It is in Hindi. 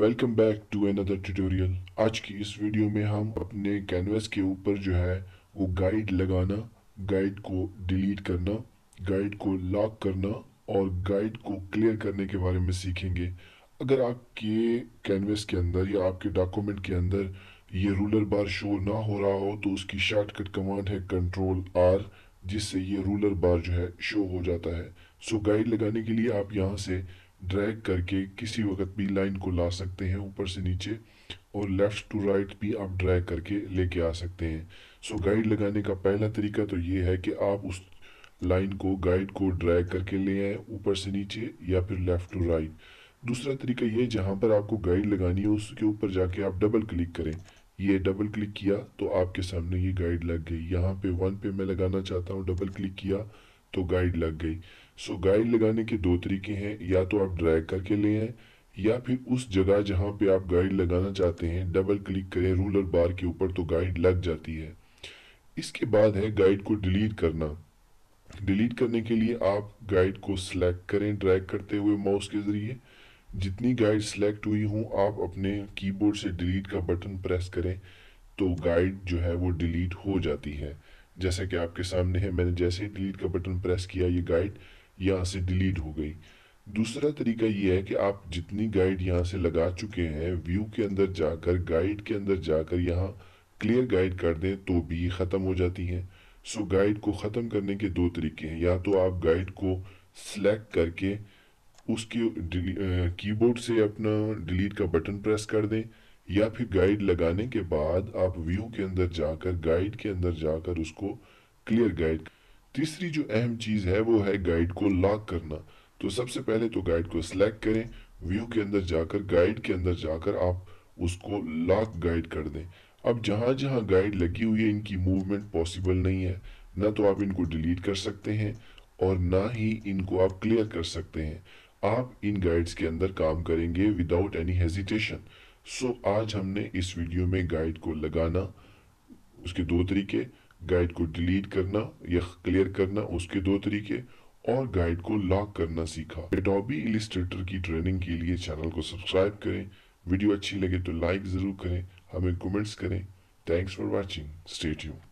welcome back to another tutorial आज की इस वीडियो में हम अपने कैनवास के ऊपर जो है वो गाइड लगाना गाइड को डिलीट करना गाइड को लॉक करना और गाइड को क्लियर करने के बारे में सीखेंगे अगर आपके कैनवास के अंदर या आपके डॉक्यूमेंट के अंदर ये रूलर बार शो ना हो रहा हो तो उसकी शॉर्टकट कमांड है कंट्रोल आर जिससे ये रूलर बार जो है शो हो जाता है सो गाइड लगाने के लिए आप यहाँ से ड्रैग करके किसी वक्त भी लाइन को ला सकते हैं ऊपर से नीचे और लेफ़्ट टू राइट भी आप ड्रैग करके लेके आ सकते हैं सो गाइड लगाने का पहला तरीका तो ये है कि आप उस लाइन को गाइड को ड्रैग करके ले आए ऊपर से नीचे या फिर लेफ़्ट टू राइट दूसरा तरीका ये जहाँ पर आपको गाइड लगानी है उसके ऊपर जाके आप डबल क्लिक करें ये डबल क्लिक किया तो आपके सामने ये गाइड लग गई यहाँ पे वन पे मैं लगाना चाहता हूँ डबल क्लिक किया तो गाइड लग गई सो गाइड लगाने के दो तरीके हैं या तो आप ड्रैग करके ले आए या फिर उस जगह जहाँ पे आप गाइड लगाना चाहते हैं डबल क्लिक करें रूलर बार के ऊपर तो गाइड लग जाती है इसके बाद है गाइड को डिलीट करना डिलीट करने के लिए आप गाइड को सिलेक्ट करें ड्रैग करते हुए माउस के ज़रिए जितनी गाइड सिलेक्ट हुई हूँ आप अपने कीबोर्ड से डिलीट का बटन प्रेस करें तो गाइड जो है वो डिलीट हो जाती है जैसा कि आपके सामने है मैंने जैसे ही डिलीट का बटन प्रेस किया ये गाइड यहाँ से डिलीट हो गई दूसरा तरीका ये है कि आप जितनी गाइड यहाँ से लगा चुके हैं व्यू के अंदर जाकर गाइड के अंदर जाकर यहाँ क्लियर गाइड कर दें तो भी ख़त्म हो जाती हैं सो गाइड को ख़त्म करने के दो तरीके हैं या तो आप गाइड को सिलेक्ट करके उसके कीबोर्ड से अपना डिलीट का बटन प्रेस कर दें या फिर गाइड लगाने के बाद आप व्यू के अंदर जाकर गाइड के अंदर जाकर उसको क्लियर गाइड तीसरी जो अहम चीज़ है वो है गाइड को लॉक करना तो सबसे पहले तो गाइड को सिलेक्ट करें व्यू के अंदर जाकर गाइड के अंदर जाकर आप उसको लॉक गाइड कर दें अब जहाँ जहाँ गाइड लगी हुई है इनकी मूवमेंट पॉसिबल नहीं है ना तो आप इनको डिलीट कर सकते हैं और ना ही इनको आप क्लियर कर सकते हैं आप इन गाइड्स के अंदर काम करेंगे without any hesitation so so, आज हमने इस वीडियो में गाइड को लगाना उसके दो तरीके गाइड को डिलीट करना या क्लियर करना उसके दो तरीके और गाइड को लॉक करना सीखा एडोबी इलिस्ट्रेटर की ट्रेनिंग के लिए चैनल को सब्सक्राइब करें वीडियो अच्छी लगे तो लाइक ज़रूर करें हमें कमेंट्स करें thanks for watching stay you